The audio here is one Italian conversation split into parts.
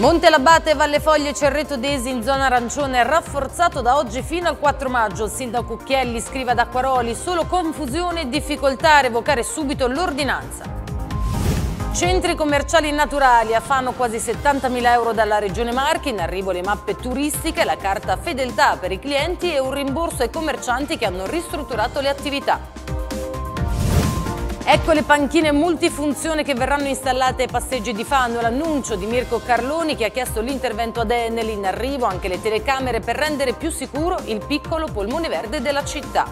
Monte Montelabbate, Valle Foglie, Cerreto Desi in zona arancione rafforzato da oggi fino al 4 maggio. sindaco Cucchielli scrive ad Acquaroli solo confusione e difficoltà a revocare subito l'ordinanza. Centri commerciali naturali a Fano quasi 70.000 euro dalla Regione Marchi, in arrivo le mappe turistiche, la carta fedeltà per i clienti e un rimborso ai commercianti che hanno ristrutturato le attività. Ecco le panchine multifunzione che verranno installate ai passeggi di Fano, l'annuncio di Mirko Carloni che ha chiesto l'intervento ad Enel in arrivo, anche le telecamere per rendere più sicuro il piccolo polmone verde della città.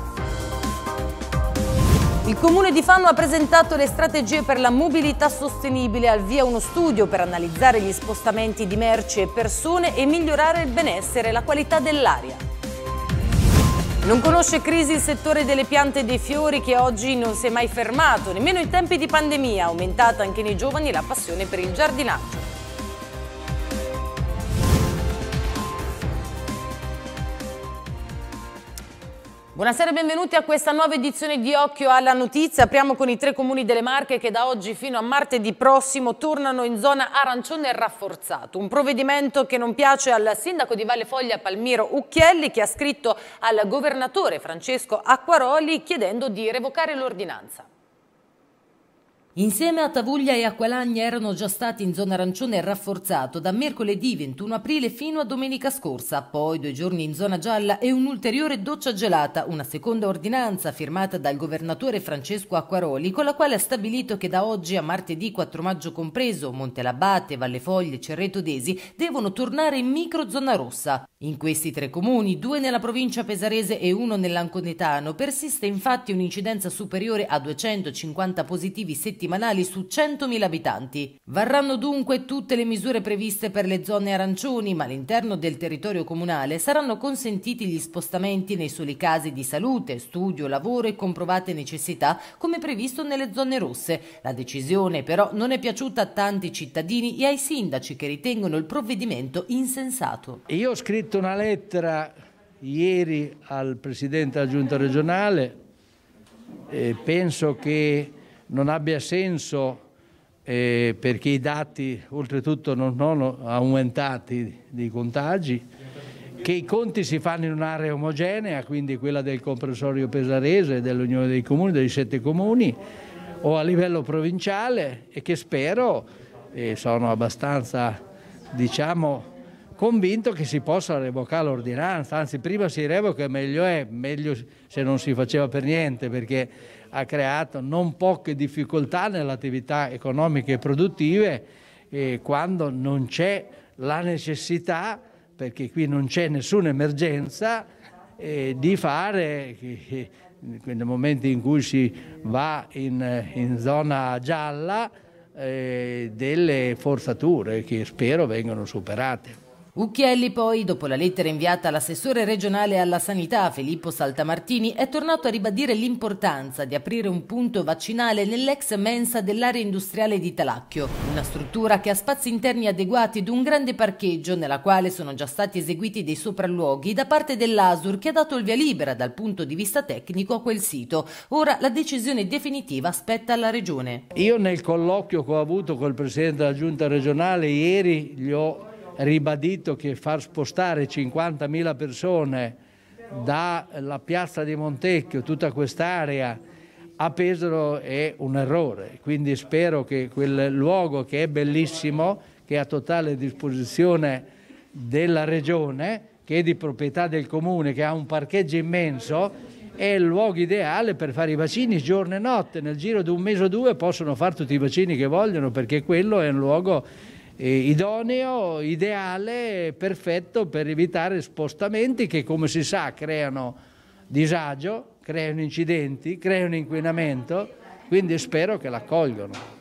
Il comune di Fano ha presentato le strategie per la mobilità sostenibile al via uno studio per analizzare gli spostamenti di merci e persone e migliorare il benessere e la qualità dell'aria. Non conosce crisi il settore delle piante e dei fiori che oggi non si è mai fermato, nemmeno in tempi di pandemia, aumentata anche nei giovani la passione per il giardinaggio. Buonasera e benvenuti a questa nuova edizione di Occhio alla Notizia. Apriamo con i tre comuni delle Marche che da oggi fino a martedì prossimo tornano in zona arancione rafforzato. Un provvedimento che non piace al sindaco di Valle Foglia Palmiro Ucchielli che ha scritto al governatore Francesco Acquaroli chiedendo di revocare l'ordinanza. Insieme a Tavuglia e Aqualagna erano già stati in zona arancione rafforzato da mercoledì 21 aprile fino a domenica scorsa, poi due giorni in zona gialla e un'ulteriore doccia gelata, una seconda ordinanza firmata dal governatore Francesco Acquaroli, con la quale ha stabilito che da oggi a martedì 4 maggio compreso Montelabate, Vallefoglie e Cerreto Desi devono tornare in micro zona rossa. In questi tre comuni, due nella provincia pesarese e uno nell'Anconetano, persiste infatti un'incidenza superiore a 250 positivi settimanali settimanali su 100.000 abitanti. Varranno dunque tutte le misure previste per le zone arancioni, ma all'interno del territorio comunale saranno consentiti gli spostamenti nei soli casi di salute, studio, lavoro e comprovate necessità, come previsto nelle zone rosse. La decisione però non è piaciuta a tanti cittadini e ai sindaci che ritengono il provvedimento insensato. Io ho scritto una lettera ieri al Presidente della Giunta regionale e penso che non abbia senso eh, perché i dati oltretutto non sono aumentati di contagi, che i conti si fanno in un'area omogenea, quindi quella del comprensorio pesarese, dell'Unione dei Comuni, dei sette comuni, o a livello provinciale e che spero, e eh, sono abbastanza diciamo, convinto che si possa revocare l'ordinanza, anzi prima si revoca meglio è, meglio se non si faceva per niente perché ha creato non poche difficoltà nelle attività economiche e produttive eh, quando non c'è la necessità, perché qui non c'è nessuna emergenza, eh, di fare, nel momento in cui si va in, in zona gialla, eh, delle forzature che spero vengano superate. Ucchielli poi, dopo la lettera inviata all'assessore regionale alla sanità Filippo Saltamartini, è tornato a ribadire l'importanza di aprire un punto vaccinale nell'ex mensa dell'area industriale di Talacchio, una struttura che ha spazi interni adeguati ed un grande parcheggio nella quale sono già stati eseguiti dei sopralluoghi da parte dell'ASUR che ha dato il via libera dal punto di vista tecnico a quel sito. Ora la decisione definitiva spetta alla regione. Io nel colloquio che ho avuto col Presidente della Giunta regionale ieri gli ho ribadito che far spostare 50.000 persone dalla piazza di Montecchio, tutta quest'area, a Pesaro è un errore. Quindi spero che quel luogo che è bellissimo, che è a totale disposizione della regione, che è di proprietà del comune, che ha un parcheggio immenso, è il luogo ideale per fare i vaccini giorno e notte. Nel giro di un mese o due possono fare tutti i vaccini che vogliono perché quello è un luogo idoneo, ideale, perfetto per evitare spostamenti che come si sa creano disagio, creano incidenti, creano inquinamento, quindi spero che l'accolgano.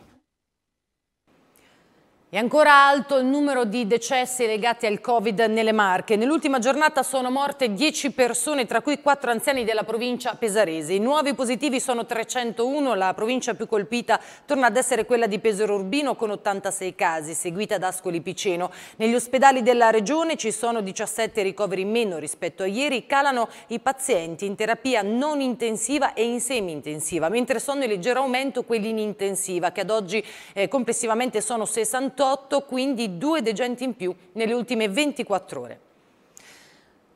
È ancora alto il numero di decessi legati al Covid nelle Marche. Nell'ultima giornata sono morte 10 persone, tra cui 4 anziani della provincia pesarese. I nuovi positivi sono 301, la provincia più colpita torna ad essere quella di Pesaro Urbino con 86 casi, seguita da Ascoli Piceno. Negli ospedali della regione ci sono 17 ricoveri in meno rispetto a ieri, calano i pazienti in terapia non intensiva e in semi-intensiva, mentre sono in leggero aumento quelli in intensiva, che ad oggi eh, complessivamente sono 61 48, quindi due degenti in più nelle ultime 24 ore.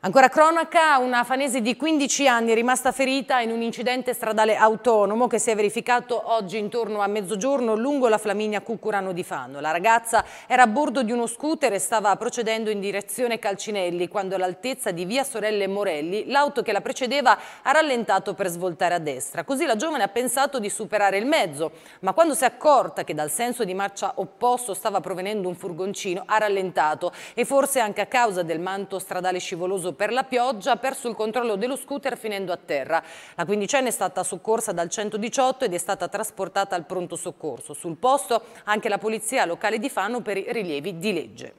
Ancora cronaca, una fanese di 15 anni è rimasta ferita in un incidente stradale autonomo che si è verificato oggi intorno a mezzogiorno lungo la Flaminia Cucurano di Fano. La ragazza era a bordo di uno scooter e stava procedendo in direzione Calcinelli quando all'altezza di via Sorelle Morelli l'auto che la precedeva ha rallentato per svoltare a destra. Così la giovane ha pensato di superare il mezzo, ma quando si è accorta che dal senso di marcia opposto stava provenendo un furgoncino ha rallentato e forse anche a causa del manto stradale scivoloso per la pioggia, ha perso il controllo dello scooter finendo a terra. La quindicenne è stata soccorsa dal 118 ed è stata trasportata al pronto soccorso. Sul posto anche la polizia locale di Fano per i rilievi di legge.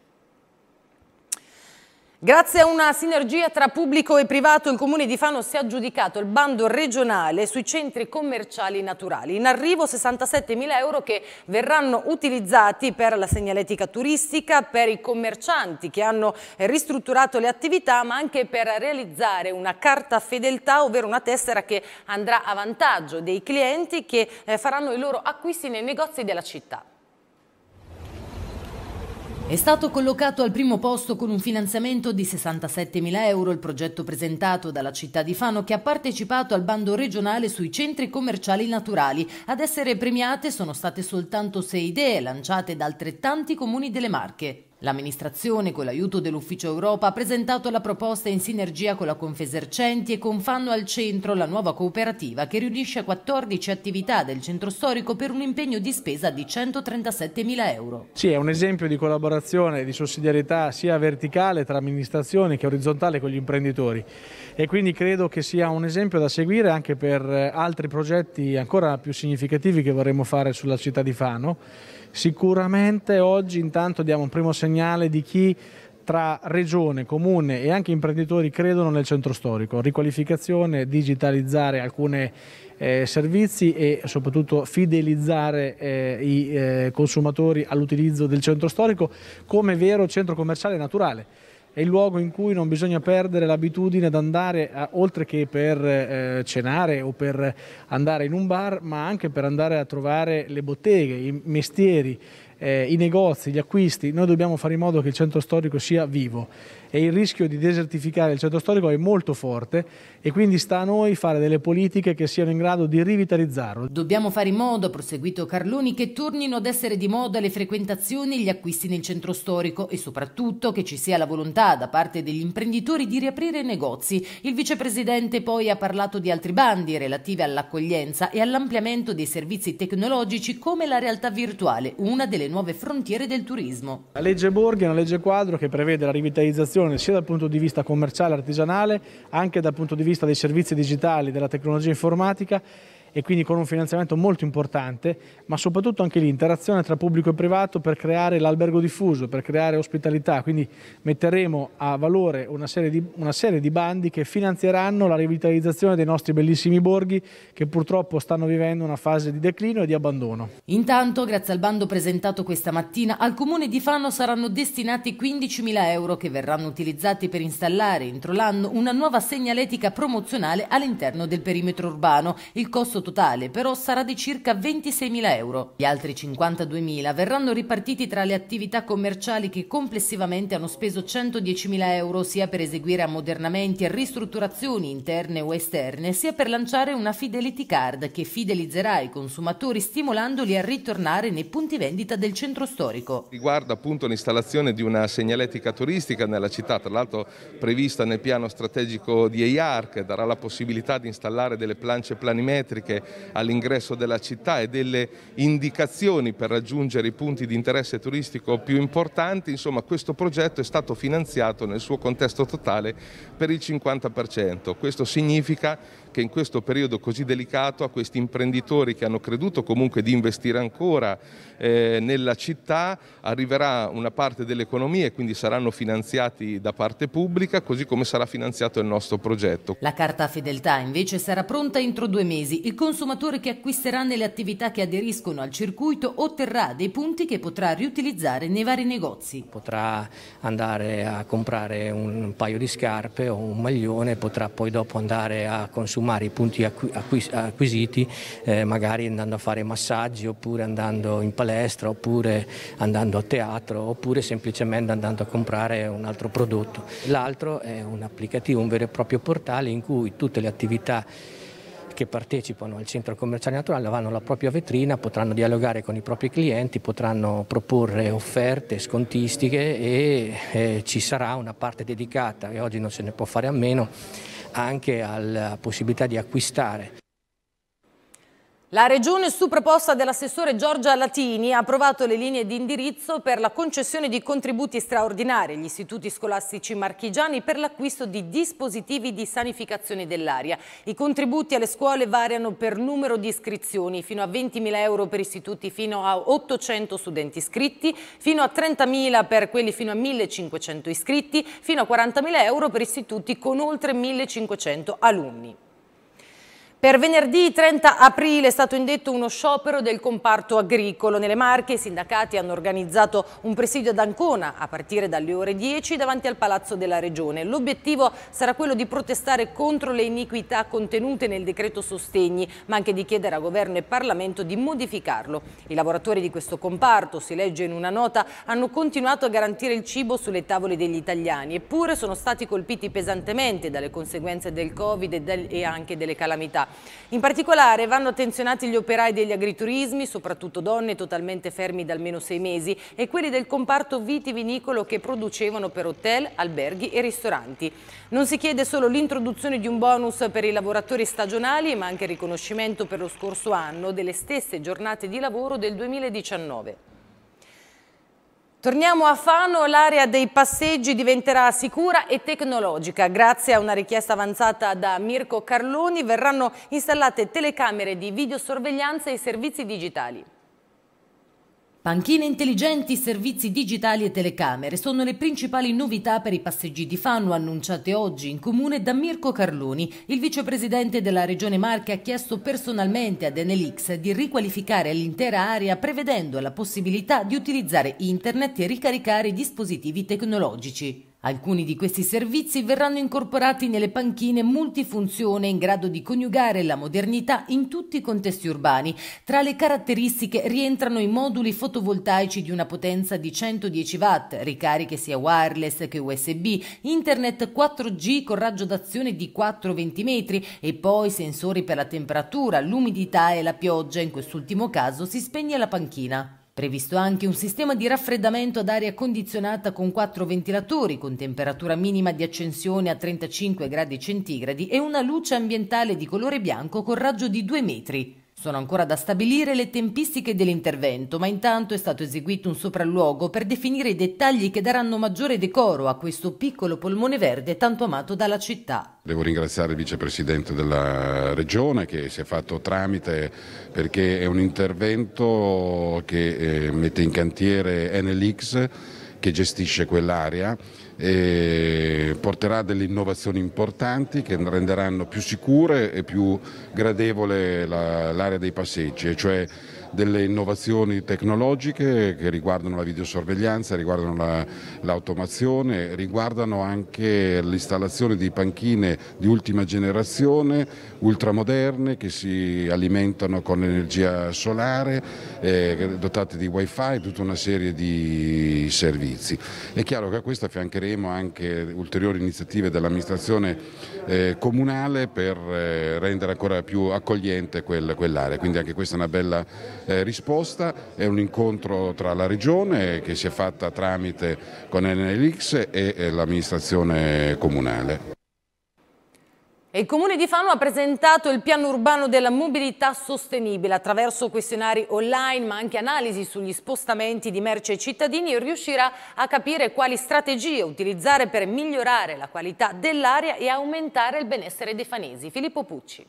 Grazie a una sinergia tra pubblico e privato, il Comune di Fano si è aggiudicato il bando regionale sui centri commerciali naturali. In arrivo 67 mila euro che verranno utilizzati per la segnaletica turistica, per i commercianti che hanno ristrutturato le attività, ma anche per realizzare una carta fedeltà, ovvero una tessera che andrà a vantaggio dei clienti che eh, faranno i loro acquisti nei negozi della città. È stato collocato al primo posto con un finanziamento di 67.000 euro il progetto presentato dalla città di Fano che ha partecipato al bando regionale sui centri commerciali naturali. Ad essere premiate sono state soltanto sei idee lanciate da altrettanti comuni delle Marche. L'amministrazione, con l'aiuto dell'Ufficio Europa, ha presentato la proposta in sinergia con la Confesercenti e con Fanno al Centro, la nuova cooperativa che riunisce 14 attività del centro storico per un impegno di spesa di 137.000 euro. Sì, è un esempio di collaborazione e di sussidiarietà sia verticale tra amministrazioni che orizzontale con gli imprenditori e quindi credo che sia un esempio da seguire anche per eh, altri progetti ancora più significativi che vorremmo fare sulla città di Fano Sicuramente oggi intanto diamo un primo segnale di chi tra regione, comune e anche imprenditori credono nel centro storico. Riqualificazione, digitalizzare alcuni eh, servizi e soprattutto fidelizzare eh, i eh, consumatori all'utilizzo del centro storico come vero centro commerciale naturale è il luogo in cui non bisogna perdere l'abitudine ad andare, a, eh, oltre che per eh, cenare o per andare in un bar, ma anche per andare a trovare le botteghe, i mestieri, eh, i negozi, gli acquisti. Noi dobbiamo fare in modo che il centro storico sia vivo e il rischio di desertificare il centro storico è molto forte e quindi sta a noi fare delle politiche che siano in grado di rivitalizzarlo. Dobbiamo fare in modo, proseguito Carloni, che tornino ad essere di moda le frequentazioni e gli acquisti nel centro storico e soprattutto che ci sia la volontà da parte degli imprenditori di riaprire i negozi. Il vicepresidente poi ha parlato di altri bandi relativi all'accoglienza e all'ampliamento dei servizi tecnologici come la realtà virtuale, una delle nuove frontiere del turismo. La legge Borghi è una legge quadro che prevede la rivitalizzazione rivoluzione sia dal punto di vista commerciale, e artigianale, anche dal punto di vista dei servizi digitali, della tecnologia informatica e quindi con un finanziamento molto importante, ma soprattutto anche l'interazione tra pubblico e privato per creare l'albergo diffuso, per creare ospitalità, quindi metteremo a valore una serie, di, una serie di bandi che finanzieranno la rivitalizzazione dei nostri bellissimi borghi che purtroppo stanno vivendo una fase di declino e di abbandono. Intanto, grazie al bando presentato questa mattina, al comune di Fano saranno destinati 15.000 euro che verranno utilizzati per installare entro l'anno una nuova segnaletica promozionale all'interno del perimetro urbano. Il costo totale però sarà di circa 26.000 euro. Gli altri 52.000 verranno ripartiti tra le attività commerciali che complessivamente hanno speso 110.000 euro sia per eseguire ammodernamenti e ristrutturazioni interne o esterne, sia per lanciare una Fidelity Card che fidelizzerà i consumatori stimolandoli a ritornare nei punti vendita del centro storico. Riguarda appunto l'installazione di una segnaletica turistica nella città, tra l'altro prevista nel piano strategico di EIAR che darà la possibilità di installare delle plance planimetriche anche all'ingresso della città e delle indicazioni per raggiungere i punti di interesse turistico più importanti, insomma questo progetto è stato finanziato nel suo contesto totale per il 50%. Questo significa che in questo periodo così delicato a questi imprenditori che hanno creduto comunque di investire ancora eh, nella città arriverà una parte dell'economia e quindi saranno finanziati da parte pubblica così come sarà finanziato il nostro progetto. La carta fedeltà invece sarà pronta entro due mesi. Il consumatore che acquisterà nelle attività che aderiscono al circuito otterrà dei punti che potrà riutilizzare nei vari negozi. Potrà andare a comprare un paio di scarpe o un maglione, potrà poi dopo andare a consumare sfumare i punti acquisiti eh, magari andando a fare massaggi oppure andando in palestra oppure andando a teatro oppure semplicemente andando a comprare un altro prodotto. L'altro è un applicativo, un vero e proprio portale in cui tutte le attività che partecipano al centro commerciale naturale avranno la propria vetrina, potranno dialogare con i propri clienti, potranno proporre offerte scontistiche e eh, ci sarà una parte dedicata e oggi non se ne può fare a meno anche alla possibilità di acquistare la Regione, su proposta dell'assessore Giorgia Latini, ha approvato le linee di indirizzo per la concessione di contributi straordinari agli istituti scolastici marchigiani per l'acquisto di dispositivi di sanificazione dell'aria. I contributi alle scuole variano per numero di iscrizioni, fino a 20.000 euro per istituti fino a 800 studenti iscritti, fino a 30.000 per quelli fino a 1.500 iscritti, fino a 40.000 euro per istituti con oltre 1.500 alunni. Per venerdì 30 aprile è stato indetto uno sciopero del comparto agricolo. Nelle Marche i sindacati hanno organizzato un presidio ad Ancona a partire dalle ore 10 davanti al Palazzo della Regione. L'obiettivo sarà quello di protestare contro le iniquità contenute nel decreto sostegni, ma anche di chiedere a governo e Parlamento di modificarlo. I lavoratori di questo comparto, si legge in una nota, hanno continuato a garantire il cibo sulle tavole degli italiani, eppure sono stati colpiti pesantemente dalle conseguenze del Covid e anche delle calamità. In particolare vanno attenzionati gli operai degli agriturismi, soprattutto donne totalmente fermi da almeno sei mesi, e quelli del comparto vitivinicolo che producevano per hotel, alberghi e ristoranti. Non si chiede solo l'introduzione di un bonus per i lavoratori stagionali, ma anche il riconoscimento per lo scorso anno delle stesse giornate di lavoro del 2019. Torniamo a Fano, l'area dei passeggi diventerà sicura e tecnologica. Grazie a una richiesta avanzata da Mirko Carloni verranno installate telecamere di videosorveglianza e servizi digitali. Panchine intelligenti, servizi digitali e telecamere sono le principali novità per i passeggi di Fanno annunciate oggi in comune da Mirko Carloni. Il vicepresidente della Regione Marche ha chiesto personalmente ad Enelix di riqualificare l'intera area prevedendo la possibilità di utilizzare internet e ricaricare dispositivi tecnologici. Alcuni di questi servizi verranno incorporati nelle panchine multifunzione in grado di coniugare la modernità in tutti i contesti urbani. Tra le caratteristiche rientrano i moduli fotovoltaici di una potenza di 110 watt, ricariche sia wireless che USB, internet 4G con raggio d'azione di 4-20 metri e poi sensori per la temperatura, l'umidità e la pioggia. In quest'ultimo caso si spegne la panchina. Previsto anche un sistema di raffreddamento ad aria condizionata con quattro ventilatori con temperatura minima di accensione a 35 gradi centigradi e una luce ambientale di colore bianco con raggio di 2 metri. Sono ancora da stabilire le tempistiche dell'intervento, ma intanto è stato eseguito un sopralluogo per definire i dettagli che daranno maggiore decoro a questo piccolo polmone verde tanto amato dalla città. Devo ringraziare il vicepresidente della regione che si è fatto tramite perché è un intervento che eh, mette in cantiere NLX che gestisce quell'area e porterà delle innovazioni importanti che renderanno più sicure e più gradevole l'area la, dei passeggi, cioè delle innovazioni tecnologiche che riguardano la videosorveglianza, riguardano l'automazione, riguardano anche l'installazione di panchine di ultima generazione, ultramoderne, che si alimentano con energia solare, eh, dotate di wifi, tutta una serie di servizi. È chiaro che a questo affiancheremo anche ulteriori iniziative dell'amministrazione eh, comunale per eh, rendere ancora più accogliente quell'area, quindi anche questa è una bella eh, risposta, è un incontro tra la Regione che si è fatta tramite con NLX e, e eh, l'amministrazione comunale. Il Comune di Fano ha presentato il piano urbano della mobilità sostenibile. Attraverso questionari online ma anche analisi sugli spostamenti di merci ai cittadini riuscirà a capire quali strategie utilizzare per migliorare la qualità dell'aria e aumentare il benessere dei fanesi. Filippo Pucci.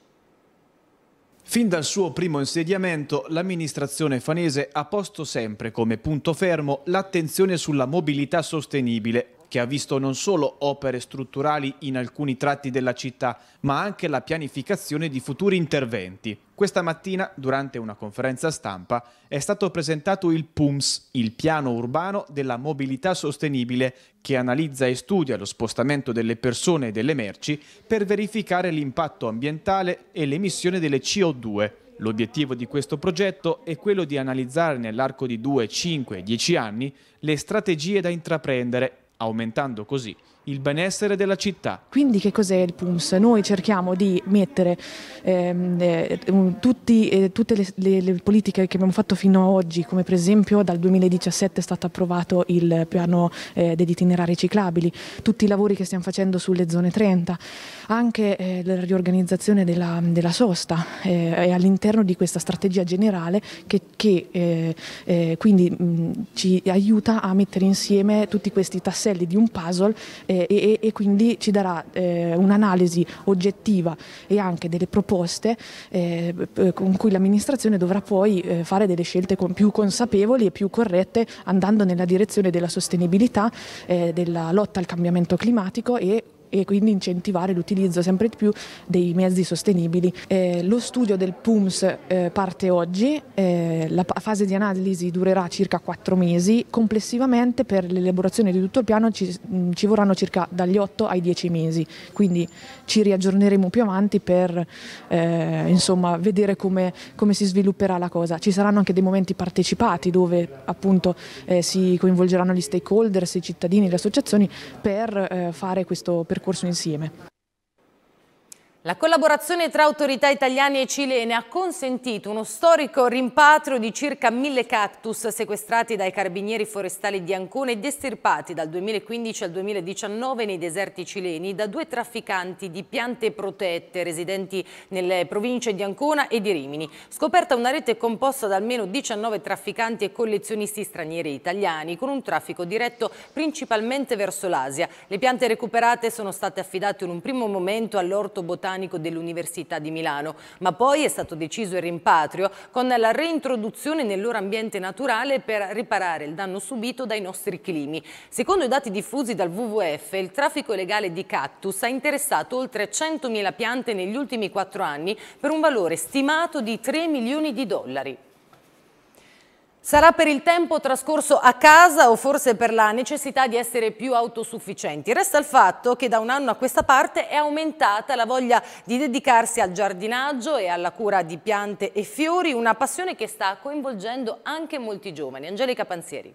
Fin dal suo primo insediamento, l'amministrazione fanese ha posto sempre come punto fermo l'attenzione sulla mobilità sostenibile, che ha visto non solo opere strutturali in alcuni tratti della città, ma anche la pianificazione di futuri interventi. Questa mattina, durante una conferenza stampa, è stato presentato il PUMS, il piano urbano della mobilità sostenibile, che analizza e studia lo spostamento delle persone e delle merci per verificare l'impatto ambientale e l'emissione delle CO2. L'obiettivo di questo progetto è quello di analizzare nell'arco di 2, 5 10 anni le strategie da intraprendere aumentando così il benessere della città. Quindi che cos'è il PUMS? Noi cerchiamo di mettere ehm, eh, tutti, eh, tutte le, le, le, politiche che abbiamo fatto fino ad oggi, come per esempio dal 2017 è stato approvato il piano eh, degli itinerari ciclabili, tutti i lavori che stiamo facendo sulle zone 30, anche eh, la riorganizzazione della, della sosta è eh, all'interno di questa strategia generale che, che eh, quindi mh, ci aiuta a mettere insieme tutti questi tasselli di un puzzle eh, e, e, quindi ci darà eh, un'analisi oggettiva e anche delle proposte eh, eh con cui l'amministrazione dovrà poi eh, fare delle scelte con, più consapevoli e più corrette andando nella direzione della sostenibilità, eh, della lotta al cambiamento climatico e e quindi incentivare l'utilizzo sempre di più dei mezzi sostenibili. Eh, lo studio del PUMS eh, parte oggi, eh, la fase di analisi durerà circa 4 mesi, complessivamente per l'elaborazione di tutto il piano ci, mm, ci vorranno circa dagli 8 ai 10 mesi, quindi ci riaggiorneremo più avanti per eh, insomma, vedere come, come, si svilupperà la cosa. Ci saranno anche dei momenti partecipati dove appunto eh, si coinvolgeranno gli stakeholders, i cittadini, le associazioni per eh, fare questo percorso percorso insieme. La collaborazione tra autorità italiane e cilene ha consentito uno storico rimpatrio di circa mille cactus sequestrati dai carabinieri forestali di Ancona e destirpati dal 2015 al 2019 nei deserti cileni da due trafficanti di piante protette residenti nelle province di Ancona e di Rimini. Scoperta una rete composta da almeno 19 trafficanti e collezionisti stranieri e italiani con un traffico diretto principalmente verso l'Asia. Le piante recuperate sono state affidate in un primo momento all'orto botanico botanico dell'Università di Milano, ma poi è stato deciso il rimpatrio con la reintroduzione nel loro ambiente naturale per riparare il danno subito dai nostri climi. Secondo i dati diffusi dal WWF, il traffico illegale di cactus ha interessato oltre 100.000 piante negli ultimi quattro anni per un valore stimato di 3 milioni di dollari. Sarà per il tempo trascorso a casa o forse per la necessità di essere più autosufficienti. Resta il fatto che da un anno a questa parte è aumentata la voglia di dedicarsi al giardinaggio e alla cura di piante e fiori, una passione che sta coinvolgendo anche molti giovani. Angelica Panzieri.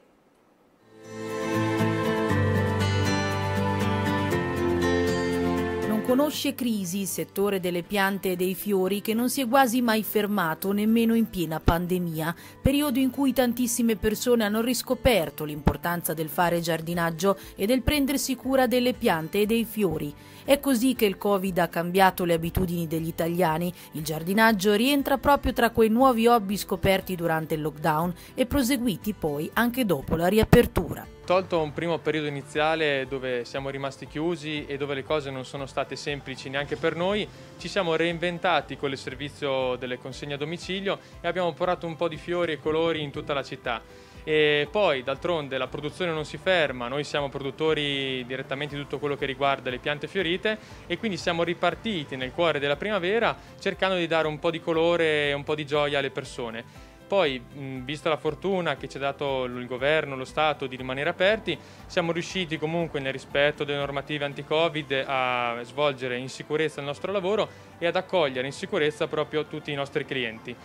conosce crisi, settore delle piante e dei fiori, che non si è quasi mai fermato nemmeno in piena pandemia, periodo in cui tantissime persone hanno riscoperto l'importanza del fare giardinaggio e del prendersi cura delle piante e dei fiori. È così che il Covid ha cambiato le abitudini degli italiani. Il giardinaggio rientra proprio tra quei nuovi hobby scoperti durante il lockdown e proseguiti poi anche dopo la riapertura tolto un primo periodo iniziale dove siamo rimasti chiusi e dove le cose non sono state semplici neanche per noi, ci siamo reinventati con il servizio delle consegne a domicilio e abbiamo porato un po' di fiori e colori in tutta la città. E poi, d'altronde, la produzione non si ferma, noi siamo produttori direttamente di tutto quello che riguarda le piante fiorite e quindi siamo ripartiti nel cuore della primavera cercando di dare un po' di colore e un po' di gioia alle persone. Poi, mh, vista la fortuna che ci ha dato il governo, lo Stato di rimanere aperti, siamo riusciti comunque nel rispetto delle normative anti-Covid a svolgere in sicurezza il nostro lavoro e ad accogliere in sicurezza proprio tutti i nostri clienti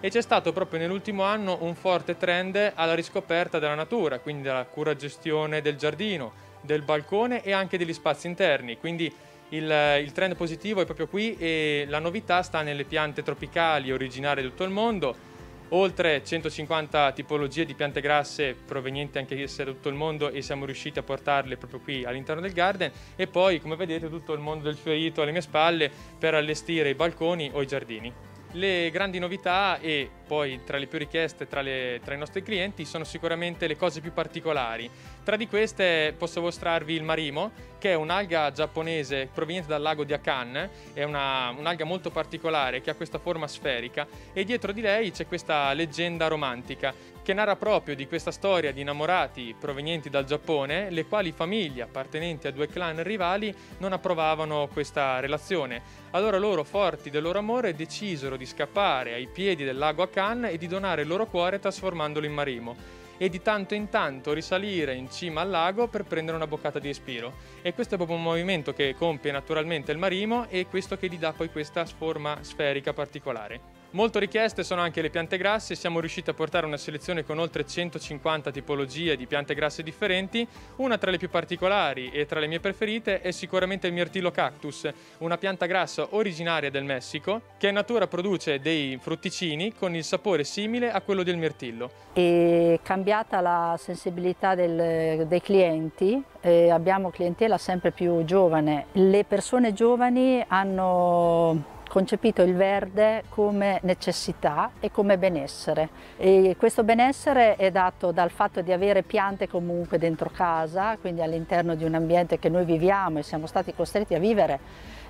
e c'è stato proprio nell'ultimo anno un forte trend alla riscoperta della natura, quindi dalla cura gestione del giardino, del balcone e anche degli spazi interni. Quindi il, il trend positivo è proprio qui e la novità sta nelle piante tropicali originarie di tutto il mondo oltre 150 tipologie di piante grasse provenienti anche da tutto il mondo e siamo riusciti a portarle proprio qui all'interno del garden e poi come vedete tutto il mondo del fiorito alle mie spalle per allestire i balconi o i giardini. Le grandi novità e poi tra le più richieste tra, le, tra, i nostri clienti sono sicuramente le cose più particolari. Tra di queste posso mostrarvi il marimo, che è un'alga giapponese proveniente dal lago di Akan, è un'alga un molto particolare che ha questa forma sferica e dietro di lei c'è questa leggenda romantica che narra proprio di questa storia di innamorati provenienti dal Giappone, le quali famiglie appartenenti a due clan rivali non approvavano questa relazione. Allora loro, forti del loro amore, decisero di scappare ai piedi del lago Akan e di donare il loro cuore trasformandolo in marimo e di tanto in tanto risalire in cima al lago per prendere una boccata di respiro. E questo è proprio un movimento che compie naturalmente il marimo e questo che gli dà poi questa forma sferica particolare. Molto richieste sono anche le piante grasse, siamo riusciti a portare una selezione con oltre 150 tipologie di piante grasse differenti, una tra le più particolari e tra le mie preferite è sicuramente il mirtillo cactus, una pianta grassa originaria del Messico che in natura produce dei frutticini con il sapore simile a quello del mirtillo. È cambiata la sensibilità del, dei clienti, eh, abbiamo clientela sempre più giovane, le persone giovani hanno concepito il verde come necessità e come benessere. E questo benessere è dato dal fatto di avere piante comunque dentro casa, quindi all'interno di un ambiente che noi viviamo e siamo stati costretti a vivere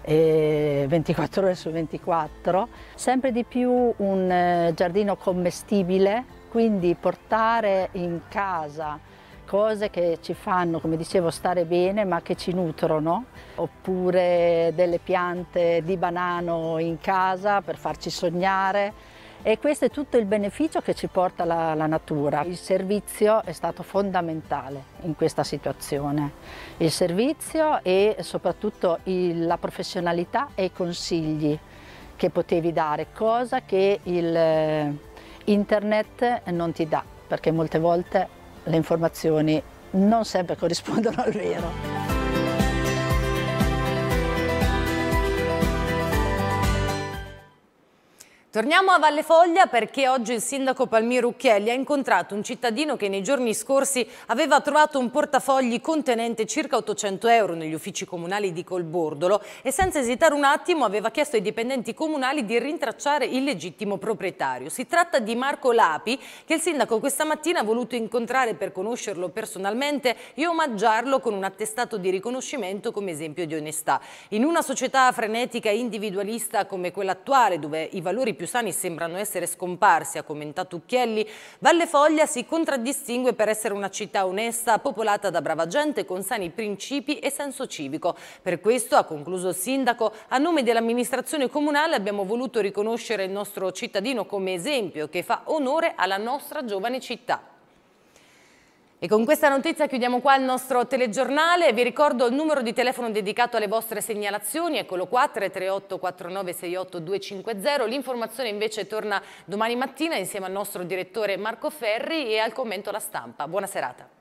24 eh, ore su 24, sempre di più un eh, giardino commestibile, quindi portare in casa cose che ci fanno, come dicevo, stare bene ma che ci nutrono, oppure delle piante di banano in casa per farci sognare. E questo è tutto il beneficio che ci porta la, la, natura. Il servizio è stato fondamentale in questa situazione. Il servizio e soprattutto il, la professionalità e i consigli che potevi dare, cosa che il, eh, internet non ti dà, perché molte volte le informazioni non sempre corrispondono al vero. Torniamo a Valle Foglia perché oggi il sindaco Palmiro Ucchielli ha incontrato un cittadino che nei giorni scorsi aveva trovato un portafogli contenente circa 800 euro negli uffici comunali di Colbordolo e senza esitare un attimo aveva chiesto ai dipendenti comunali di rintracciare il legittimo proprietario. Si tratta di Marco Lapi che il sindaco questa mattina ha voluto incontrare per conoscerlo personalmente e omaggiarlo con un attestato di riconoscimento come esempio di onestà. In una società frenetica e individualista come quella attuale dove i valori più Fiusani sembrano essere scomparsi, ha commentato Ucchielli. Valle Foglia si contraddistingue per essere una città onesta, popolata da brava gente con sani principi e senso civico. Per questo, ha concluso il sindaco, a nome dell'amministrazione comunale abbiamo voluto riconoscere il nostro cittadino come esempio che fa onore alla nostra giovane città. E con questa notizia chiudiamo qua il nostro telegiornale. Vi ricordo il numero di telefono dedicato alle vostre segnalazioni, eccolo qua, 338 4968 250. L'informazione invece torna domani mattina insieme al nostro direttore Marco Ferri e al commento La stampa. Buona serata.